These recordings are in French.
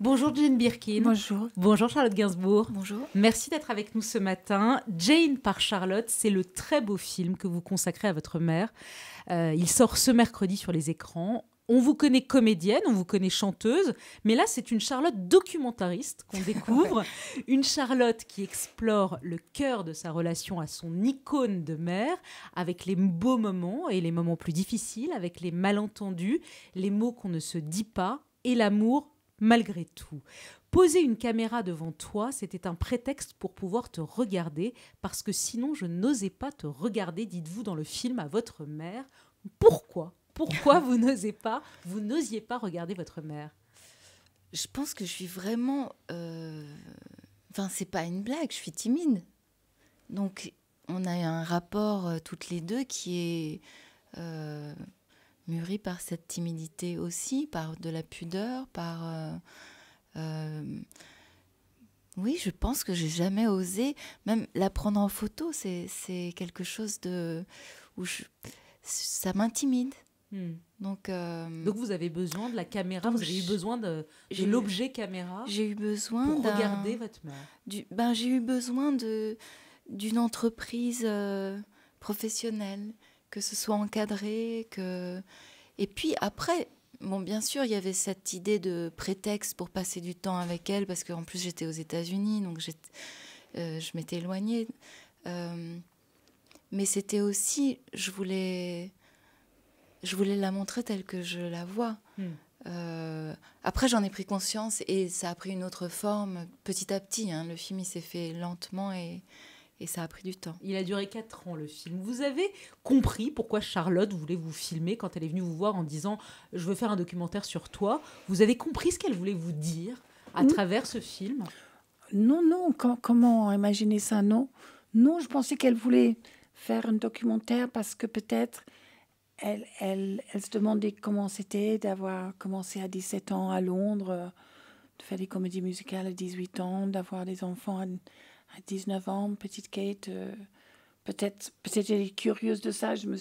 Bonjour Jane Birkin. Bonjour. Bonjour Charlotte Gainsbourg. Bonjour. Merci d'être avec nous ce matin. Jane par Charlotte, c'est le très beau film que vous consacrez à votre mère. Euh, il sort ce mercredi sur les écrans. On vous connaît comédienne, on vous connaît chanteuse, mais là c'est une Charlotte documentariste qu'on découvre, une Charlotte qui explore le cœur de sa relation à son icône de mère, avec les beaux moments et les moments plus difficiles, avec les malentendus, les mots qu'on ne se dit pas et l'amour malgré tout. Poser une caméra devant toi, c'était un prétexte pour pouvoir te regarder, parce que sinon je n'osais pas te regarder, dites-vous dans le film à votre mère. Pourquoi Pourquoi vous n'osez pas, vous n'osiez pas regarder votre mère Je pense que je suis vraiment... Euh... Enfin, c'est pas une blague, je suis timide. Donc, on a un rapport euh, toutes les deux qui est... Euh, mûri par cette timidité aussi, par de la pudeur, par... Euh, euh, oui, je pense que j'ai jamais osé, même la prendre en photo, c'est quelque chose de... où ça m'intimide. Hmm. Donc, euh, Donc vous avez besoin de la caméra, vous avez eu besoin de, de l'objet caméra. J'ai eu besoin de regarder votre mère. Ben, j'ai eu besoin d'une entreprise professionnelle que ce soit encadré, que... Et puis après, bon, bien sûr, il y avait cette idée de prétexte pour passer du temps avec elle, parce qu'en plus j'étais aux États-Unis, donc euh, je m'étais éloignée. Euh, mais c'était aussi, je voulais, je voulais la montrer telle que je la vois. Hmm. Euh, après, j'en ai pris conscience et ça a pris une autre forme petit à petit. Hein. Le film, il s'est fait lentement et, et ça a pris du temps. Il a duré 4 ans le film. Vous avez compris pourquoi Charlotte voulait vous filmer quand elle est venue vous voir en disant Je veux faire un documentaire sur toi. Vous avez compris ce qu'elle voulait vous dire à mm. travers ce film Non, non. comment imaginer ça Non. Non, je pensais qu'elle voulait faire un documentaire parce que peut-être elle, elle, se demandait comment c'était d'avoir commencé à 17 ans à Londres, de faire des comédies musicales à 18 ans, d'avoir des enfants à 19 ans, petite Kate, euh, peut-être peut-être elle est curieuse de ça. Je me,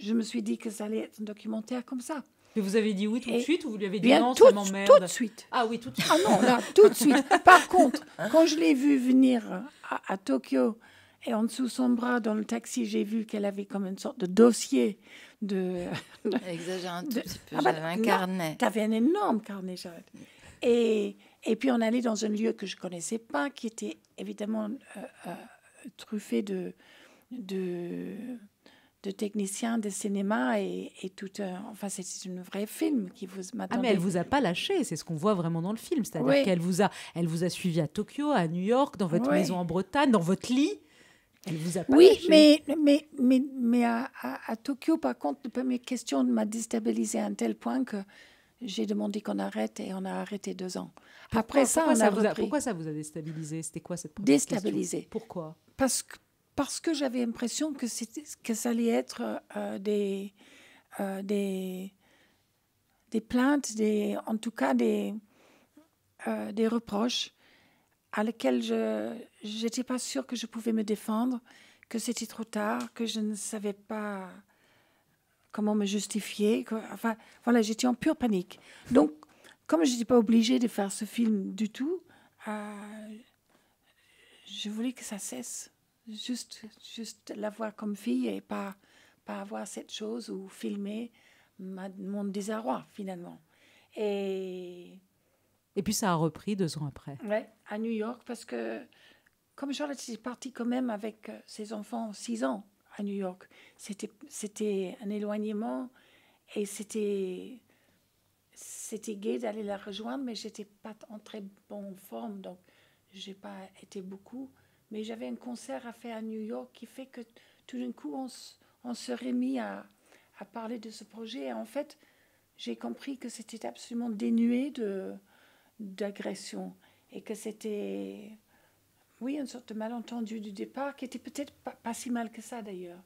je me suis dit que ça allait être un documentaire comme ça. Mais vous avez dit oui tout de suite ou vous lui avez dit non, tout, de suite. Ah oui, tout de suite. Ah non, tout de suite. Par contre, quand je l'ai vue venir à, Tokyo et en dessous son bras dans le taxi, j'ai vu qu'elle avait comme une sorte de dossier de. un tout petit peu. Ah bah, un carnet. tu avais un énorme carnet, Et, et puis on allait dans un lieu que je connaissais pas, qui était évidemment euh, euh, truffé de, de, de, techniciens de cinéma et, tout. enfin, c'est une vraie film qui vous m'a. Ah, mais elle vous a pas lâché, c'est ce qu'on voit vraiment dans le film. C'est-à-dire qu'elle vous a, elle vous a suivi à Tokyo, à New York, dans votre maison en Bretagne, dans votre lit. Elle vous a pas oui, mais, mais, mais, mais à, Tokyo, par contre, première question m'a déstabilisé à un tel point que j'ai demandé qu'on arrête et on a arrêté deux ans. Après ça, pourquoi on ça a, vous a Pourquoi ça vous a déstabilisé C'était quoi cette Déstabilisé. Pourquoi Parce que parce que j'avais l'impression que c'était que ça allait être euh, des euh, des des plaintes, des en tout cas des euh, des reproches à lesquels je n'étais pas sûre que je pouvais me défendre, que c'était trop tard, que je ne savais pas comment me justifier. Enfin, voilà, j'étais en pure panique. Donc, comme je n'étais pas obligée de faire ce film du tout, euh, je voulais que ça cesse. Juste, juste voir comme fille et pas, pas avoir cette chose ou filmer mon désarroi, finalement. Et... puis ça a repris deux ans après. Oui, à New York, parce que comme Charlotte est partie quand même avec euh, ses enfants, six ans, New York. C'était un éloignement et c'était c'était gai d'aller la rejoindre, mais j'étais pas en très bonne forme, donc j'ai pas été beaucoup. Mais j'avais un concert à faire à New York qui fait que tout d'un coup, on, on serait mis à, parler de ce projet. Et en fait, j'ai compris que c'était absolument dénué de d'agression et que c'était oui, une sorte de malentendu du départ qui était peut-être pas, si mal que ça d'ailleurs.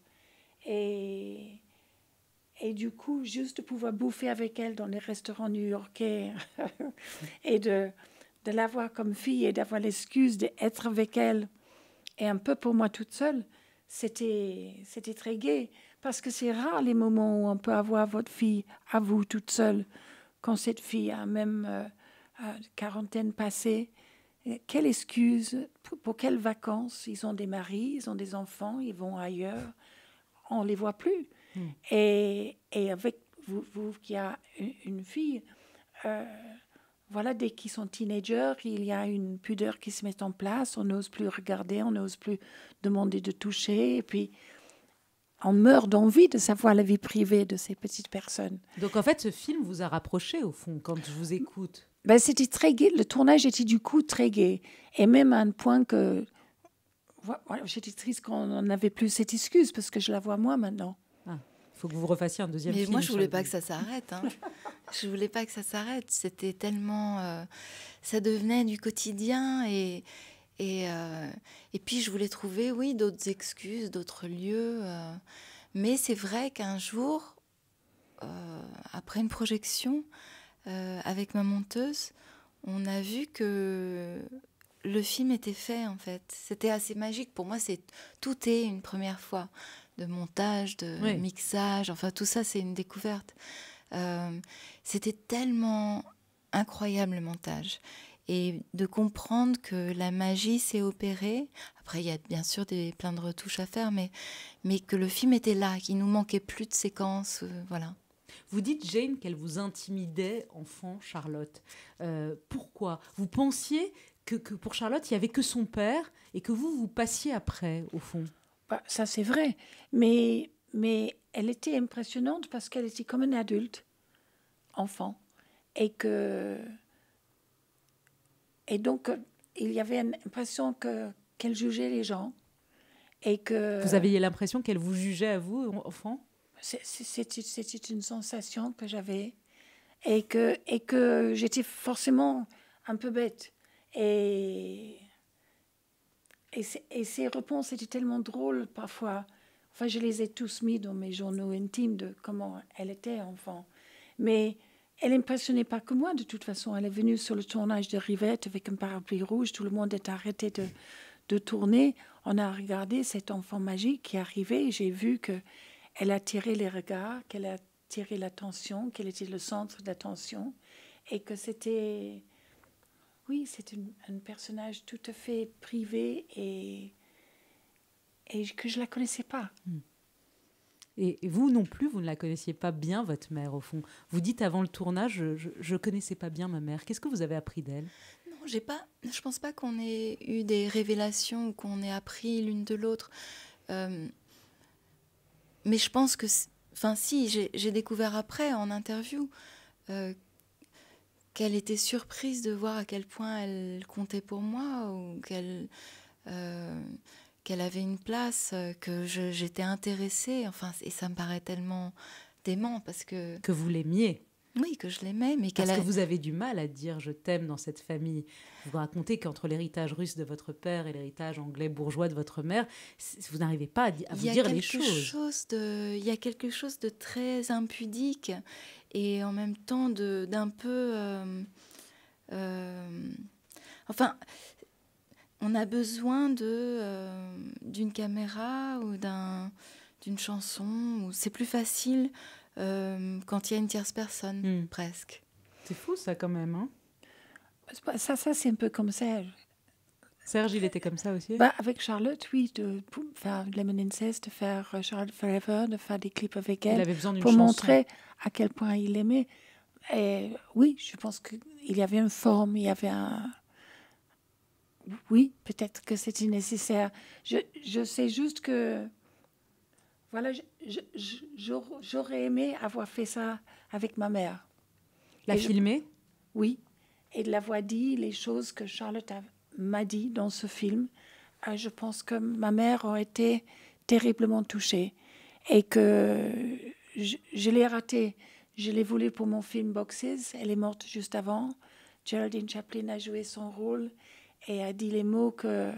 Et, et du coup, juste de pouvoir bouffer avec elle dans les restaurants new-yorkais et de, de l'avoir comme fille et d'avoir l'excuse d'être avec elle et un peu pour moi toute seule, c'était c'était très gai parce que c'est rare les moments où on peut avoir votre fille à vous toute seule quand cette fille a même euh, euh, quarantaine passée quelle excuse, pour, quelles vacances Ils ont des maris, ils ont des enfants, ils vont ailleurs, on ne les voit plus. Hmm. Et, avec vous, qui a une fille, euh, voilà, dès qu'ils sont teenagers, il y a une pudeur qui se met en place, on n'ose plus regarder, on n'ose plus demander de toucher, et puis on meurt d'envie de savoir la vie privée de ces petites personnes. Donc en fait, ce film vous a rapproché au fond, quand je vous écoute. Ben, c'était très gai. Le tournage était du coup très gai. Et même à un point que j'étais triste qu'on n'avait plus cette excuse parce que je la vois moi maintenant. Il ah, faut que vous refassiez un deuxième Mais moi, je voulais pas que ça s'arrête. Je hein. je voulais pas que ça s'arrête. C'était tellement. Euh, ça devenait du quotidien et. Et, euh, et puis je voulais trouver, oui, d'autres excuses, d'autres lieux. Euh. mais c'est vrai qu'un jour, après une projection, euh, avec ma monteuse, on a vu que le film était fait en fait. C'était assez magique. Pour moi, c'est tout est une première fois de montage, de mixage, enfin tout ça, c'est une découverte. Euh, c'était tellement incroyable le montage et de comprendre que la magie s'est opérée. Après, il y a bien sûr des, plein de retouches à faire, mais, mais que le film était là, qu'il nous manquait plus de séquences, euh, voilà. Vous dites, Jane, qu'elle vous intimidait, enfant, Charlotte. Euh, pourquoi Vous pensiez que, pour Charlotte, il n'y avait que son père et que vous, vous passiez après, au fond bah, Ça, c'est vrai. Mais, mais elle était impressionnante parce qu'elle était comme un adulte, enfant. Et que. Et donc, il y avait une que, qu'elle jugeait les gens. Et que... Vous aviez l'impression qu'elle vous jugeait à vous, enfant c'était une sensation que j'avais et que, et que j'étais forcément un peu bête. Et, et, ces réponses étaient tellement drôles parfois. Enfin, je les ai tous mis dans mes journaux intimes de comment elle était enfant. Mais elle impressionnait pas que moi, de toute façon. Elle est venue sur le tournage de Rivette avec un parapluie rouge. Tout le monde est arrêté de, de tourner. On a regardé cet enfant magique qui arrivait. J'ai vu que elle a tiré les regards, qu'elle a attiré l'attention, qu'elle était le centre d'attention et que c'était. Oui, c'est un personnage tout à fait privé et, et que je ne la connaissais pas. Hmm. Et vous non plus, vous ne la connaissiez pas bien, votre mère, au fond. Vous dites avant le tournage, je ne connaissais pas bien ma mère. Qu'est-ce que vous avez appris d'elle Non, j'ai pas, je ne pense pas qu'on ait eu des révélations ou qu'on ait appris l'une de l'autre. Euh, mais je pense que, enfin, si, j'ai découvert après en interview euh, qu'elle était surprise de voir à quel point elle comptait pour moi ou qu'elle euh, qu'elle avait une place, euh, que j'étais intéressée. Enfin, et ça me paraît tellement dément parce que que vous l'aimiez. Oui, que je l'aimais, mais qu'elle. Parce que vous avez du mal à dire je t'aime dans cette famille. Vous racontez qu'entre l'héritage russe de votre père et l'héritage anglais bourgeois de votre mère, vous n'arrivez pas à, vous dire les choses. Il y a quelque chose de très impudique et en même temps d'un peu. Euh, euh, enfin, on a besoin de euh, d'une caméra ou d'un d'une chanson. Ou c'est plus facile euh, quand il y a une tierce personne, hmm. presque. C'est fou ça quand même. Hein. ça, ça c'est un peu comme Serge. Serge, il était comme ça aussi bah, Avec Charlotte, oui, de, faire Lemon Cesse, de faire euh, Charlotte Forever, de faire des clips avec elle. Il avait besoin Pour montrer à quel point il aimait. Et oui, je pense qu'il y avait une forme, il y avait un. Oui, peut-être que c'était nécessaire. Je, je sais juste que voilà, j'aurais aimé avoir fait ça avec ma mère. La filmer Oui, et de l'avoir dit, les choses que Charlotte m'a dit dans ce film. Euh, je pense que ma mère aurait été terriblement touchée et que je, je l'ai ratée. Je l'ai voulu pour mon film Boxes. Elle est morte juste avant. Geraldine Chaplin a joué son rôle et a dit les mots que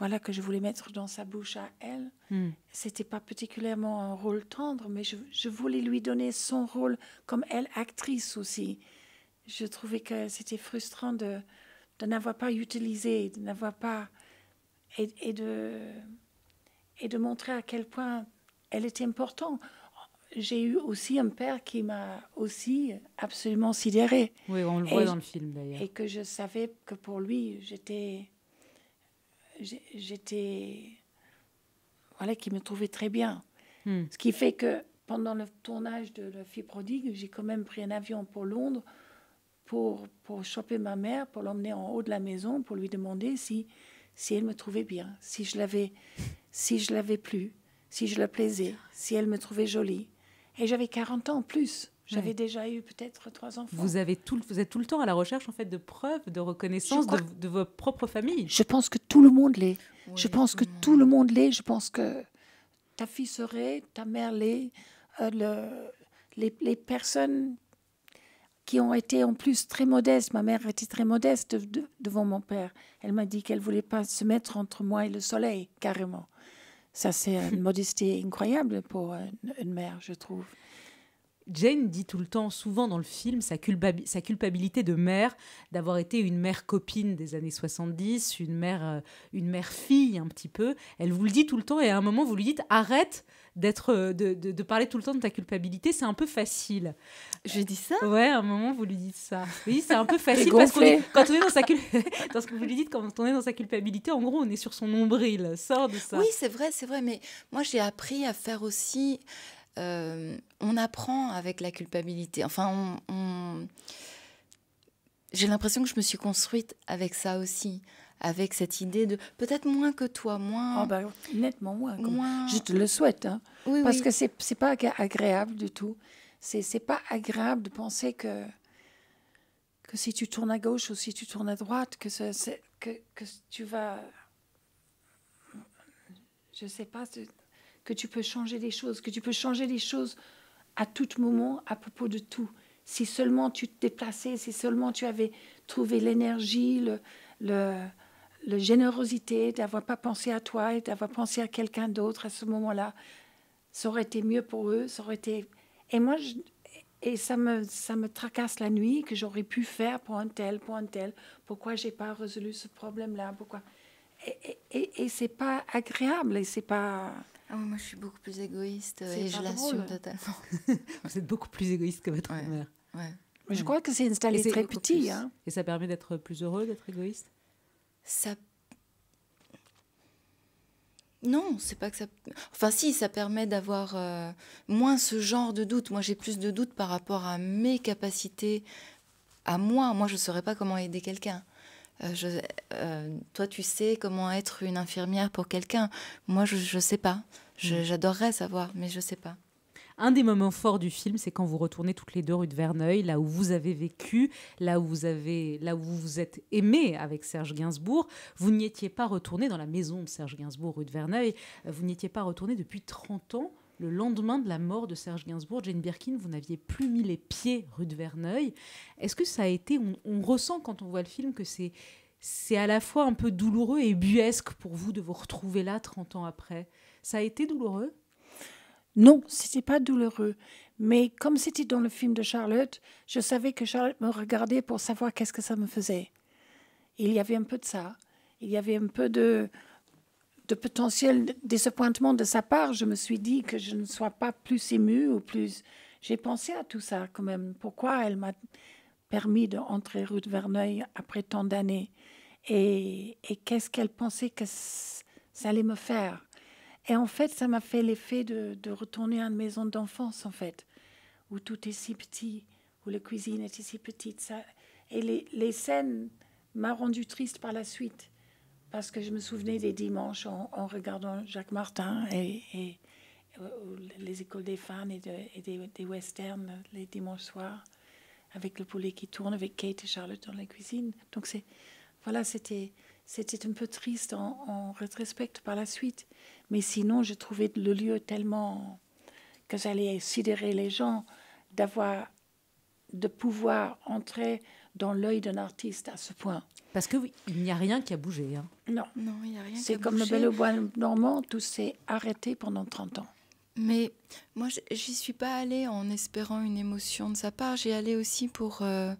voilà que je voulais mettre dans sa bouche à elle. Hmm. C'était pas particulièrement un rôle tendre, mais je, voulais lui donner son rôle comme elle actrice aussi. Je trouvais que c'était frustrant de, de n'avoir pas utilisé, de n'avoir pas et, de et de montrer à quel point elle était importante. J'ai eu aussi un père qui m'a aussi absolument sidérée. Oui, on le voit dans le film d'ailleurs. Et que je savais que pour lui, j'étais j'étais. Voilà, qui me trouvait très bien. Hmm. Ce qui fait que pendant le tournage de La fille prodigue, j'ai quand même pris un avion pour Londres pour, pour choper ma mère, pour l'emmener en haut de la maison, pour lui demander si, si elle me trouvait bien, si je l'avais si je l'avais plu, si je la plaisais, si elle me trouvait jolie. Et j'avais 40 ans en plus. J'avais déjà eu peut-être trois enfants. Vous, avez tout, vous êtes tout le temps à la recherche en fait de preuves, de reconnaissance de, vos propres familles. Je pense que tout le monde l'est. je pense que tout le monde l'est. Je pense que ta fille serait, ta mère l'est. Euh, le, les, les, personnes qui ont été en plus très modestes, ma mère était très modeste devant mon père. Elle m'a dit qu'elle voulait pas se mettre entre moi et le soleil, carrément. Ça, c'est une modestie incroyable pour une mère, je trouve. Jane dit tout le temps, souvent dans le film, sa, culpabilité de mère, d'avoir été une mère copine des années 70, une mère, euh, une mère fille un petit peu. Elle vous le dit tout le temps et à un moment, vous lui dites arrête d'être euh, de, parler tout le temps de ta culpabilité, c'est un peu facile. J'ai dit ça Ouais, à un moment, vous lui dites ça. Oui, c'est un peu facile parce qu'on quand on est dans sa que vous lui dites, quand on est dans sa culpabilité, en gros, on est sur son nombril. Sors de ça. Oui, c'est vrai, c'est vrai. Mais moi, j'ai appris à faire aussi euh, on apprend avec la culpabilité. Enfin, on, j'ai l'impression que je me suis construite avec ça aussi, avec cette idée de peut-être moins que toi, moins. Oh, bah, nettement moins, Je te le souhaite, hein. parce que c'est pas agréable du tout. C'est pas agréable de penser que que si tu tournes à gauche ou si tu tournes à droite, que que tu vas je sais pas, que tu peux changer des choses, que tu peux changer des choses à tout moment à propos de tout. Si seulement tu te déplaçais, si seulement tu avais trouvé l'énergie, le, le, la générosité d'avoir pas pensé à toi et d'avoir pensé à quelqu'un d'autre à ce moment-là, ça aurait été mieux pour eux, ça aurait été... Et moi, je... et ça me, ça me tracasse la nuit que j'aurais pu faire pour un tel, pour un tel. Pourquoi j'ai pas résolu ce problème-là Pourquoi Et, et, et, et c'est pas agréable et c'est pas ah moi je suis beaucoup plus égoïste euh, et je l'assume totalement. Vous êtes beaucoup plus égoïste que votre mère. Ouais. Mais je crois que c'est installé très petit. Hein. Et ça permet d'être plus heureux, d'être égoïste Ça. Non, c'est pas que ça. Enfin, si, ça permet d'avoir euh, moins ce genre de doute. Moi, j'ai plus de doutes par rapport à mes capacités, à moi. Moi, je ne saurais pas comment aider quelqu'un. Euh, euh, toi, tu sais comment être une infirmière pour quelqu'un. Moi, je ne sais pas. Mm. J'adorerais savoir, mais je ne sais pas. Un des moments forts du film, c'est quand vous retournez toutes les deux rue de Verneuil, là où vous avez vécu, là où vous avez, là où vous vous êtes aimé avec Serge Gainsbourg. Vous n'y étiez pas retourné dans la maison de Serge Gainsbourg, rue de Verneuil. Euh, vous n'y étiez pas retourné depuis 30 ans le lendemain de la mort de Serge Gainsbourg, Jane Birkin, vous n'aviez plus mis les pieds rue de Verneuil. Est-ce que ça a été, on, ressent quand on voit le film que c'est, c'est à la fois un peu douloureux et buesque pour vous de vous retrouver là 30 ans après. Ça a été douloureux Non, c'était pas douloureux. Mais comme c'était dans le film de Charlotte, je savais que Charlotte me regardait pour savoir qu'est-ce que ça me faisait. Il y avait un peu de ça. Il y avait un peu de de potentiel désappointement de sa part, je me suis dit que je ne sois pas plus émue ou plus. J'ai pensé à tout ça quand même. Pourquoi elle m'a permis d'entrer rue de Verneuil après tant d'années Et, qu'est-ce qu'elle pensait que ça allait me faire Et en fait, ça m'a fait l'effet de, retourner à une maison d'enfance, en fait, où tout est si petit, où la cuisine est si petite. et les, les scènes m'ont rendu triste par la suite parce que je me souvenais des dimanches en, regardant Jacques Martin et, euh, les écoles des femmes et, des, westerns les dimanches soirs avec le poulet qui tourne avec Kate et Charlotte dans la cuisine. Donc c'est voilà, c'était c'était un peu triste en, en par la suite, mais sinon je trouvais le lieu tellement que j'allais sidérer les gens d'avoir de pouvoir entrer dans l'œil d'un artiste à ce point. Parce que oui, il n'y a rien qui a bougé. Hein. Non. Non, il n'y a rien C'est comme le Bel au Bois normand, tout s'est arrêté pendant 30 ans. Mais moi, j'y suis pas allée en espérant une émotion de sa part. J'y allée aussi pour, euh,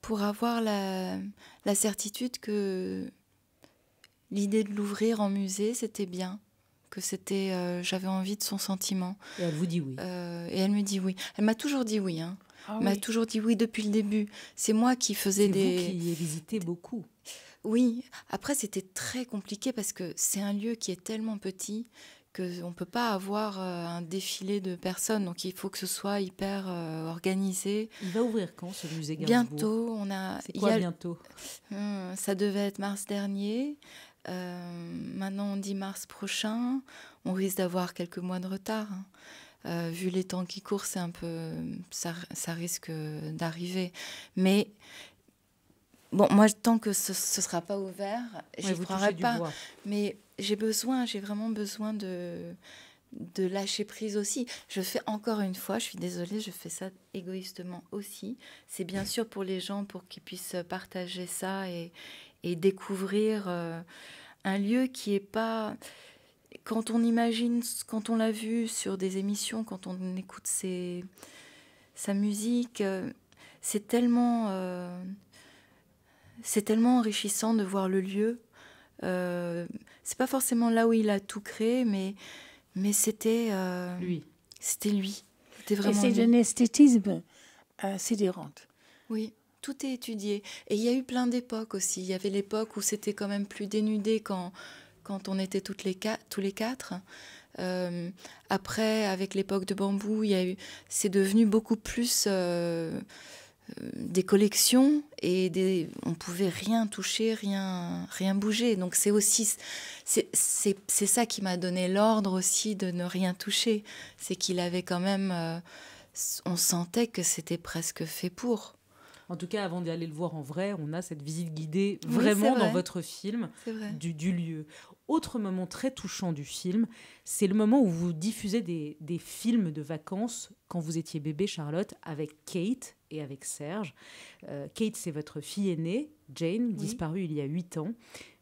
pour avoir la, certitude que l'idée de l'ouvrir en musée, c'était bien que c'était euh, j'avais envie de son sentiment. Et elle vous dit oui. Euh, et elle me dit oui. Elle m'a toujours dit oui. Hein. Ah m'a toujours dit oui depuis le début. C'est moi qui faisais des. Vous qui y visité beaucoup. Oui. Après, c'était très compliqué parce que c'est un lieu qui est tellement petit qu'on ne peut pas avoir euh, un défilé de personnes. Donc il faut que ce soit hyper euh, organisé. Il va ouvrir quand ce musée Bientôt. On a, C'est quoi bientôt hum, Ça devait être mars dernier. Euh, maintenant on dit mars prochain. On risque d'avoir quelques mois de retard. Hein. Euh, vu les temps qui courent, c'est un peu, ça, ça risque d'arriver. Mais Bon, moi, tant que ce ne sera pas ouvert, je ne croirai pas. Mais j'ai besoin, j'ai vraiment besoin de, de lâcher prise aussi. Je fais encore une fois, je suis désolée, je fais ça égoïstement aussi. C'est bien sûr pour les gens, pour qu'ils puissent partager ça et, et découvrir euh, un lieu qui n'est pas quand on imagine, quand on l'a vu sur des émissions, quand on écoute sa musique, euh, c'est tellement, euh, c'est tellement enrichissant de voir le lieu. Euh, c'est pas forcément là où il a tout créé, mais, mais c'était euh, lui. C'était lui. C'était vraiment. c'est un esthétisme sidérante. Oui tout est étudié. Et il y a eu plein d'époques aussi. Il y avait l'époque où c'était quand même plus dénudé quand quand on était toutes les quatre, tous les quatre. Euh, après, avec l'époque de bambou, il c'est devenu beaucoup plus euh, euh, des collections et des, on pouvait rien toucher, rien, rien bouger. Donc c'est aussi, c'est ça qui m'a donné l'ordre aussi de ne rien toucher. C'est qu'il avait quand même, on sentait que c'était presque fait pour. En tout cas, avant d'aller le voir en vrai, on a cette visite guidée vraiment dans votre film du, du, lieu. Autre moment très touchant du film, c'est le moment où vous diffusez des, films de vacances quand vous étiez bébé, Charlotte, avec Kate et avec Serge. Euh, Kate, c'est votre fille aînée, Jane, disparue il y a 8 ans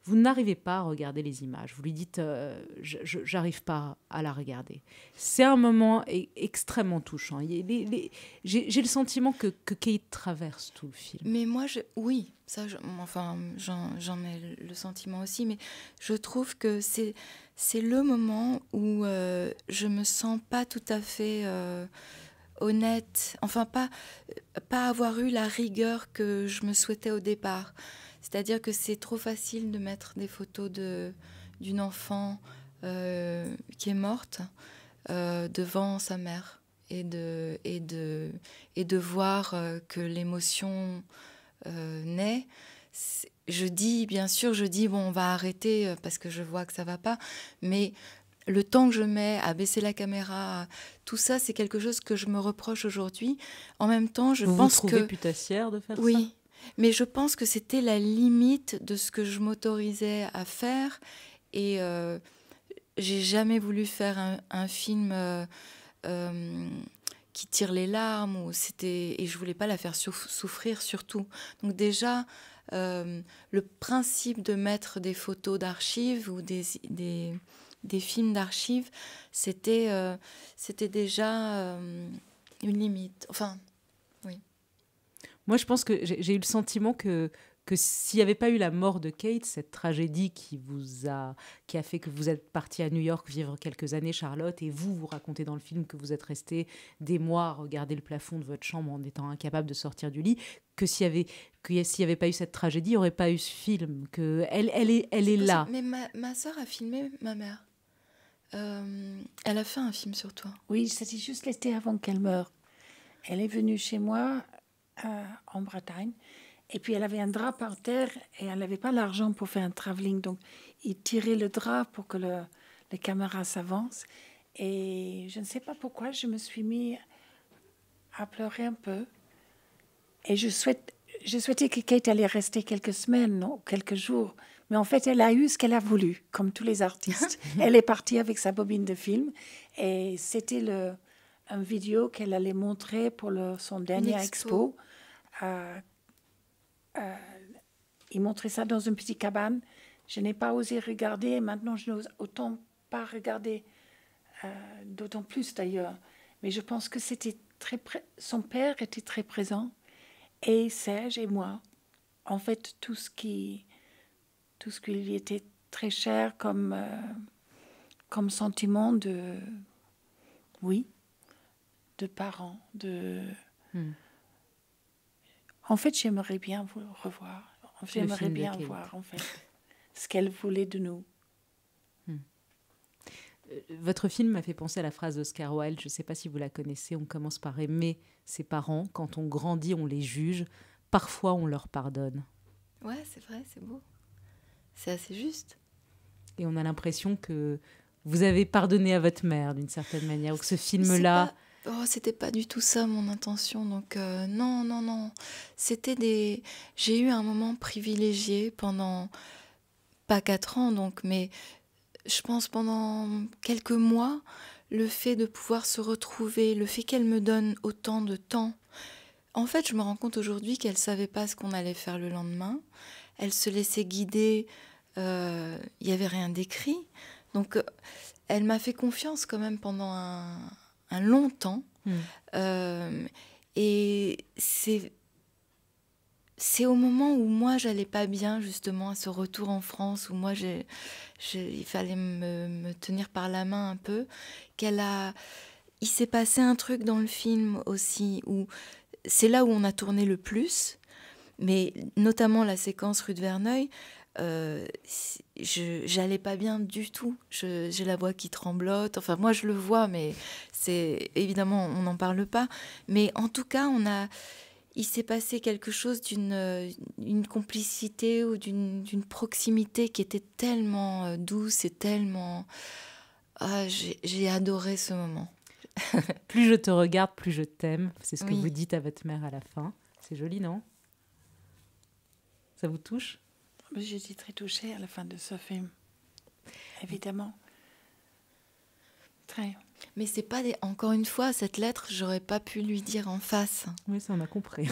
vous n'arrivez pas à regarder les images. Vous lui dites, euh, je j'arrive pas à la regarder. C'est un moment e, extrêmement touchant. J'ai le sentiment que, que, Kate traverse tout le film. Mais moi, je, oui, ça, enfin, j'en ai le sentiment aussi, mais je trouve que c'est le moment où euh, je me sens pas tout à fait... Euh, honnête, enfin pas, pas avoir eu la rigueur que je me souhaitais au départ. C'est-à-dire que c'est trop facile de mettre des photos d'une enfant euh, qui est morte euh, devant sa mère et de, et de, et de voir euh, que l'émotion naît. Je dis, bien sûr, je dis, bon, on va arrêter parce que je vois que ça va pas, mais le temps que je mets à baisser la caméra, tout ça, c'est quelque chose que je me reproche aujourd'hui. En même temps, je pense pense vous trouvez que putassière de faire ça. Oui, mais je pense que c'était la limite de ce que je m'autorisais à faire. Et euh, j'ai jamais voulu faire un, film euh, euh, qui tire les larmes. Ou c'était, et je voulais pas la faire souffrir surtout. Donc déjà, euh, le principe de mettre des photos d'archives ou des, des, des films d'archives, c'était, c'était déjà une limite. Enfin, moi, je pense que j'ai eu le sentiment que que s'il n'y avait pas eu la mort de Kate, cette tragédie qui vous a, qui a fait que vous êtes partie à New York vivre quelques années, Charlotte, et vous, vous racontez dans le film que vous êtes resté des mois à regarder le plafond de votre chambre en étant incapable de sortir du lit, que s'il y avait, que s'il avait pas eu cette tragédie, il n'y aurait pas eu ce film, que elle, elle est, elle est, là. Mais ma, ma soeur a filmé ma mère. Euh, elle a fait un film sur toi. Oui, c'était juste l'été avant qu'elle meure. Elle est venue chez moi euh, en Bretagne. Et puis elle avait un drap par terre et elle n'avait pas l'argent pour faire un travelling. Donc il tirait le drap pour que le, les caméras s'avancent. Et je ne sais pas pourquoi, je me suis mis à pleurer un peu. Et je, souhaite, je souhaitais que Kate allait rester quelques semaines ou quelques jours. Mais en fait, elle a eu ce qu'elle a voulu, comme tous les artistes. elle est partie avec sa bobine de film. Et c'était le, un vidéo qu'elle allait montrer pour son dernier expo. Euh, euh, il montrait ça dans une petite cabane. Je n'ai pas osé regarder et maintenant je n'ose autant pas regarder, euh, d'autant plus d'ailleurs. Mais je pense que c'était très son père était très présent et Serge et moi. En fait, tout ce qui, tout ce qui lui était très cher comme, comme sentiment de, oui, de parents, de. Hmm. En fait, j'aimerais bien vous revoir. J'aimerais bien voir, en fait, ce qu'elle voulait de nous. Hmm. Euh, votre film m'a fait penser à la phrase d'Oscar Wilde, je ne sais pas si vous la connaissez, on commence par aimer ses parents, quand on grandit on les juge, parfois on leur pardonne. Ouais, c'est vrai, c'est beau. C'est assez juste. Et on a l'impression que vous avez pardonné à votre mère d'une certaine manière, ou que ce film-là... Oh, c'était pas du tout ça mon intention donc euh, non non non c'était des j'ai eu un moment privilégié pendant pas quatre ans donc mais je pense pendant quelques mois le fait de pouvoir se retrouver le fait qu'elle me donne autant de temps en fait je me rends compte aujourd'hui qu'elle savait pas ce qu'on allait faire le lendemain elle se laissait guider euh, il y avait rien d'écrit donc euh, elle m'a fait confiance quand même pendant un, un long temps. Hmm. Euh, et c'est c'est au moment où moi j'allais pas bien justement à ce retour en France où moi j'ai j'ai, il fallait me, me, tenir par la main un peu qu'elle a il s'est passé un truc dans le film aussi où c'est là où on a tourné le plus mais notamment la séquence rue de Verneuil euh, je j'allais pas bien du tout. J'ai la voix qui tremblote. Enfin, moi, je le vois, mais c'est évidemment, on n'en parle pas. Mais en tout cas, on a, il s'est passé quelque chose d'une complicité ou d'une proximité qui était tellement euh, douce et tellement. Ah, j'ai adoré ce moment. plus je te regarde, plus je t'aime. C'est ce que vous dites à votre mère à la fin. C'est joli, non Ça vous touche j'ai été très touchée à la fin de ce film. Évidemment. Très. Mais c'est pas encore une fois cette lettre, j'aurais pas pu lui dire en face. Oui, ça on a compris.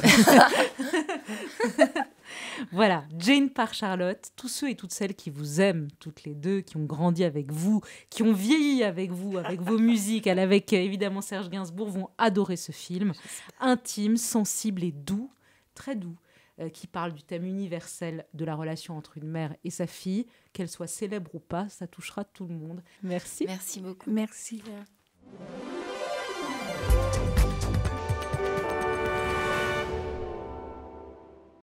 voilà, Jane par Charlotte, tous ceux et toutes celles qui vous aiment, toutes les deux, qui ont grandi avec vous, qui ont vieilli avec vous, avec vos musiques, avec euh, évidemment Serge Gainsbourg, vont adorer ce film, intime, sensible et doux, très doux euh, qui parle du thème universel de la relation entre une mère et sa fille. Qu'elle soit célèbre ou pas, ça touchera tout le monde. Merci. Merci beaucoup. Merci.